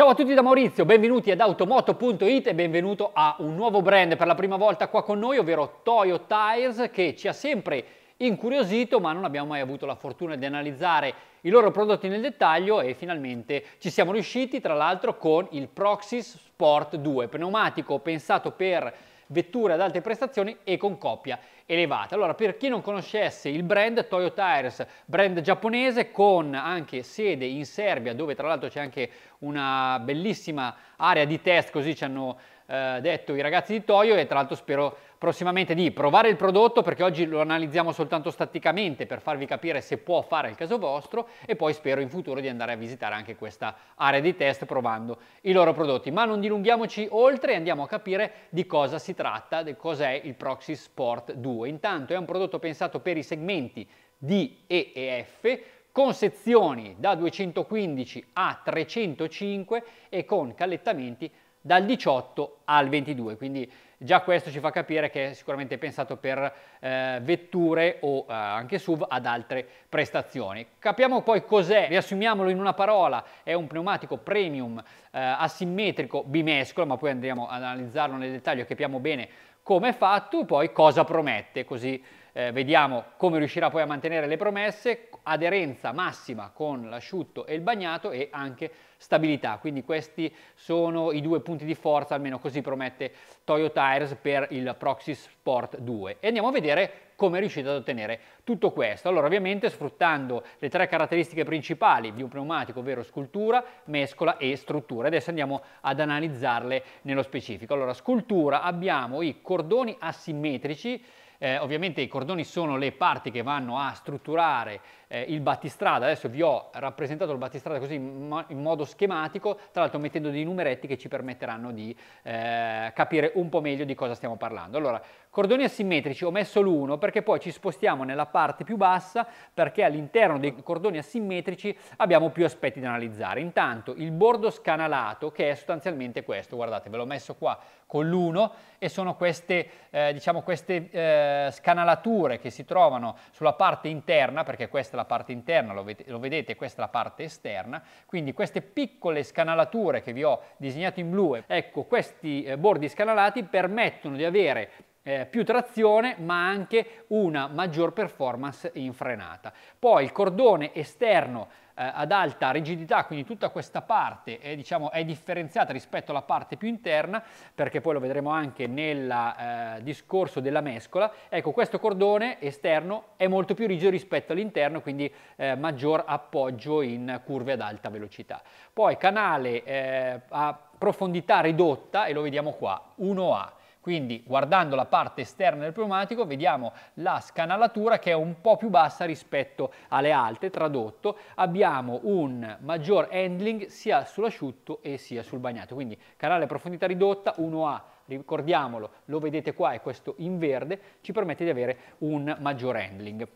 Ciao a tutti da Maurizio, benvenuti ad automoto.it e benvenuto a un nuovo brand per la prima volta qua con noi, ovvero Toyo Tires, che ci ha sempre incuriosito, ma non abbiamo mai avuto la fortuna di analizzare i loro prodotti nel dettaglio e finalmente ci siamo riusciti, tra l'altro con il Proxys Sport 2, pneumatico pensato per vetture ad alte prestazioni e con coppia elevata. Allora, per chi non conoscesse il brand, Toyo Tires, brand giapponese con anche sede in Serbia, dove tra l'altro c'è anche una bellissima area di test, così ci hanno eh, detto i ragazzi di Toyo e tra l'altro spero prossimamente di provare il prodotto perché oggi lo analizziamo soltanto staticamente per farvi capire se può fare il caso vostro e poi spero in futuro di andare a visitare anche questa area di test provando i loro prodotti. Ma non dilunghiamoci oltre e andiamo a capire di cosa si tratta, di cos'è il Proxy Sport 2. 2. Intanto è un prodotto pensato per i segmenti D, E e F con sezioni da 215 a 305 e con callettamenti dal 18 al 22, quindi già questo ci fa capire che è sicuramente pensato per eh, vetture o eh, anche SUV ad altre prestazioni. Capiamo poi cos'è, riassumiamolo in una parola, è un pneumatico premium eh, asimmetrico bimescolo, ma poi andremo ad analizzarlo nel dettaglio e capiamo bene come è fatto e poi cosa promette, così eh, vediamo come riuscirà poi a mantenere le promesse, aderenza massima con l'asciutto e il bagnato e anche stabilità. Quindi questi sono i due punti di forza, almeno così promette Toyo Tires per il Proxy Sport 2. E andiamo a vedere come riuscite ad ottenere tutto questo? Allora ovviamente sfruttando le tre caratteristiche principali di un pneumatico, ovvero scultura, mescola e struttura. Adesso andiamo ad analizzarle nello specifico. Allora scultura abbiamo i cordoni asimmetrici, eh, ovviamente i cordoni sono le parti che vanno a strutturare eh, il battistrada, adesso vi ho rappresentato il battistrada così in, mo in modo schematico, tra l'altro mettendo dei numeretti che ci permetteranno di eh, capire un po' meglio di cosa stiamo parlando. Allora, Cordoni asimmetrici ho messo l'1 perché poi ci spostiamo nella parte più bassa perché all'interno dei cordoni asimmetrici abbiamo più aspetti da analizzare. Intanto il bordo scanalato che è sostanzialmente questo, guardate ve l'ho messo qua con l'1 e sono queste, eh, diciamo queste eh, scanalature che si trovano sulla parte interna, perché questa è la parte interna, lo, vedete, lo vedete questa è la parte esterna, quindi queste piccole scanalature che vi ho disegnato in blu, ecco questi eh, bordi scanalati permettono di avere eh, più trazione ma anche una maggior performance in frenata. Poi il cordone esterno eh, ad alta rigidità, quindi tutta questa parte è, eh, diciamo, è, differenziata rispetto alla parte più interna, perché poi lo vedremo anche nel eh, discorso della mescola, ecco questo cordone esterno è molto più rigido rispetto all'interno, quindi eh, maggior appoggio in curve ad alta velocità. Poi canale eh, a profondità ridotta, e lo vediamo qua, 1A quindi guardando la parte esterna del pneumatico vediamo la scanalatura che è un po' più bassa rispetto alle alte, tradotto abbiamo un maggior handling sia sull'asciutto e sia sul bagnato, quindi canale profondità ridotta 1A ricordiamolo, lo vedete qua e questo in verde, ci permette di avere un maggior handling.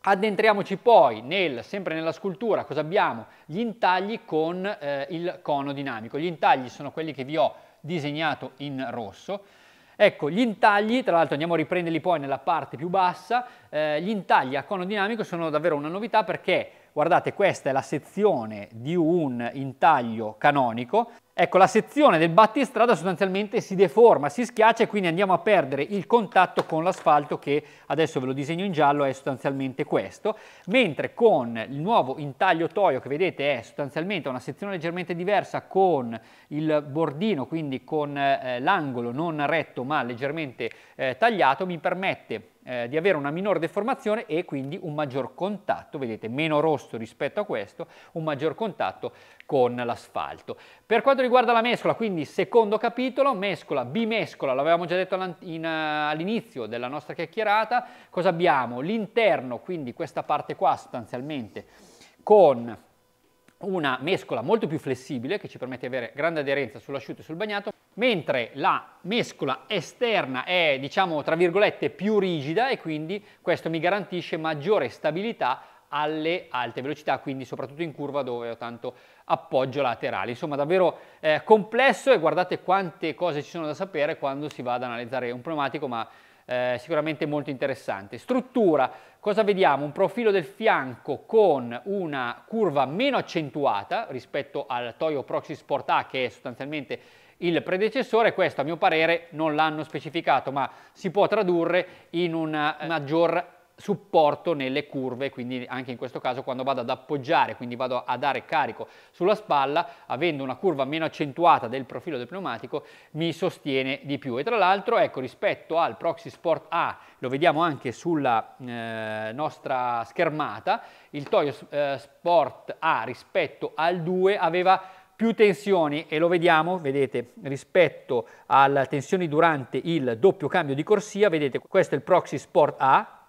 Addentriamoci poi nel, sempre nella scultura, cosa abbiamo? Gli intagli con eh, il cono dinamico. Gli intagli sono quelli che vi ho disegnato in rosso. Ecco, gli intagli, tra l'altro andiamo a riprenderli poi nella parte più bassa, eh, gli intagli a cono dinamico sono davvero una novità perché guardate questa è la sezione di un intaglio canonico, ecco la sezione del battistrada sostanzialmente si deforma, si schiaccia e quindi andiamo a perdere il contatto con l'asfalto che adesso ve lo disegno in giallo è sostanzialmente questo, mentre con il nuovo intaglio toio che vedete è sostanzialmente una sezione leggermente diversa con il bordino, quindi con eh, l'angolo non retto ma leggermente eh, tagliato, mi permette eh, di avere una minor deformazione e quindi un maggior contatto, vedete meno rosso rispetto a questo, un maggior contatto con l'asfalto. Per quanto riguarda la mescola, quindi secondo capitolo, mescola, bimescola, l'avevamo già detto eh, all'inizio della nostra chiacchierata, cosa abbiamo? L'interno, quindi questa parte qua sostanzialmente, con una mescola molto più flessibile che ci permette di avere grande aderenza sull'asciutto e sul bagnato, mentre la mescola esterna è diciamo tra virgolette più rigida e quindi questo mi garantisce maggiore stabilità alle alte velocità, quindi soprattutto in curva dove ho tanto appoggio laterale. Insomma, davvero eh, complesso e guardate quante cose ci sono da sapere quando si va ad analizzare un pneumatico, ma eh, sicuramente molto interessante. Struttura, cosa vediamo? Un profilo del fianco con una curva meno accentuata rispetto al Toyo Proxy Sport A che è sostanzialmente il predecessore, questo a mio parere non l'hanno specificato, ma si può tradurre in un eh, maggior supporto nelle curve, quindi anche in questo caso quando vado ad appoggiare, quindi vado a dare carico sulla spalla, avendo una curva meno accentuata del profilo del pneumatico, mi sostiene di più. E tra l'altro, ecco, rispetto al Proxy Sport A, lo vediamo anche sulla eh, nostra schermata, il Toyo eh, Sport A rispetto al 2 aveva più tensioni e lo vediamo, vedete, rispetto alla tensione durante il doppio cambio di corsia, vedete questo è il proxy Sport A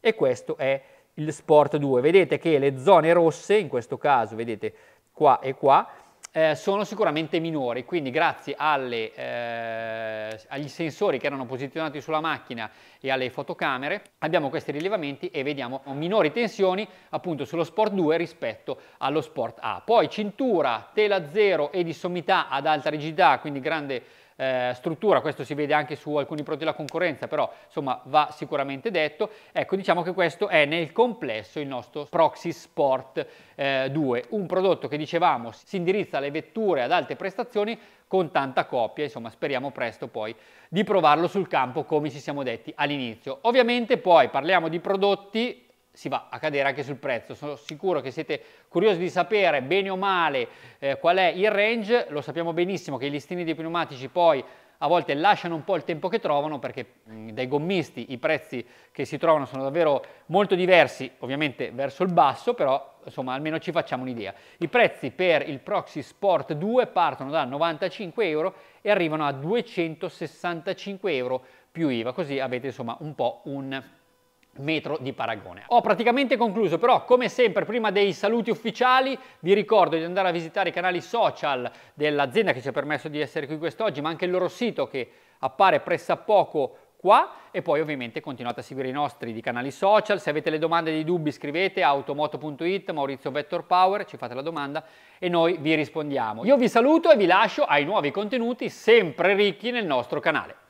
e questo è il Sport 2. Vedete che le zone rosse, in questo caso vedete qua e qua, eh, sono sicuramente minori, quindi grazie alle, eh, agli sensori che erano posizionati sulla macchina e alle fotocamere abbiamo questi rilevamenti e vediamo minori tensioni appunto sullo Sport 2 rispetto allo Sport A. Poi cintura, tela zero e di sommità ad alta rigidità, quindi grande eh, struttura, questo si vede anche su alcuni prodotti della concorrenza, però insomma va sicuramente detto. Ecco, diciamo che questo è nel complesso il nostro Proxy Sport eh, 2, un prodotto che dicevamo si indirizza alle vetture ad alte prestazioni con tanta coppia, insomma speriamo presto poi di provarlo sul campo come ci siamo detti all'inizio. Ovviamente poi parliamo di prodotti si va a cadere anche sul prezzo. Sono sicuro che siete curiosi di sapere bene o male eh, qual è il range, lo sappiamo benissimo che i listini dei pneumatici poi a volte lasciano un po' il tempo che trovano perché mh, mm, dai gommisti i prezzi che si trovano sono davvero molto diversi, ovviamente verso il basso, però insomma almeno ci facciamo un'idea. I prezzi per il Proxy Sport 2 partono da 95 euro e arrivano a 265 euro più IVA, così avete insomma un po' un metro di paragone. Ho praticamente concluso, però come sempre prima dei saluti ufficiali vi ricordo di andare a visitare i canali social dell'azienda che ci ha permesso di essere qui quest'oggi, ma anche il loro sito che appare pressappoco qua e poi ovviamente continuate a seguire i nostri di canali social, se avete le domande dei dubbi scrivete automoto.it, Maurizio Vettor Power, ci fate la domanda e noi vi rispondiamo. Io vi saluto e vi lascio ai nuovi contenuti sempre ricchi nel nostro canale.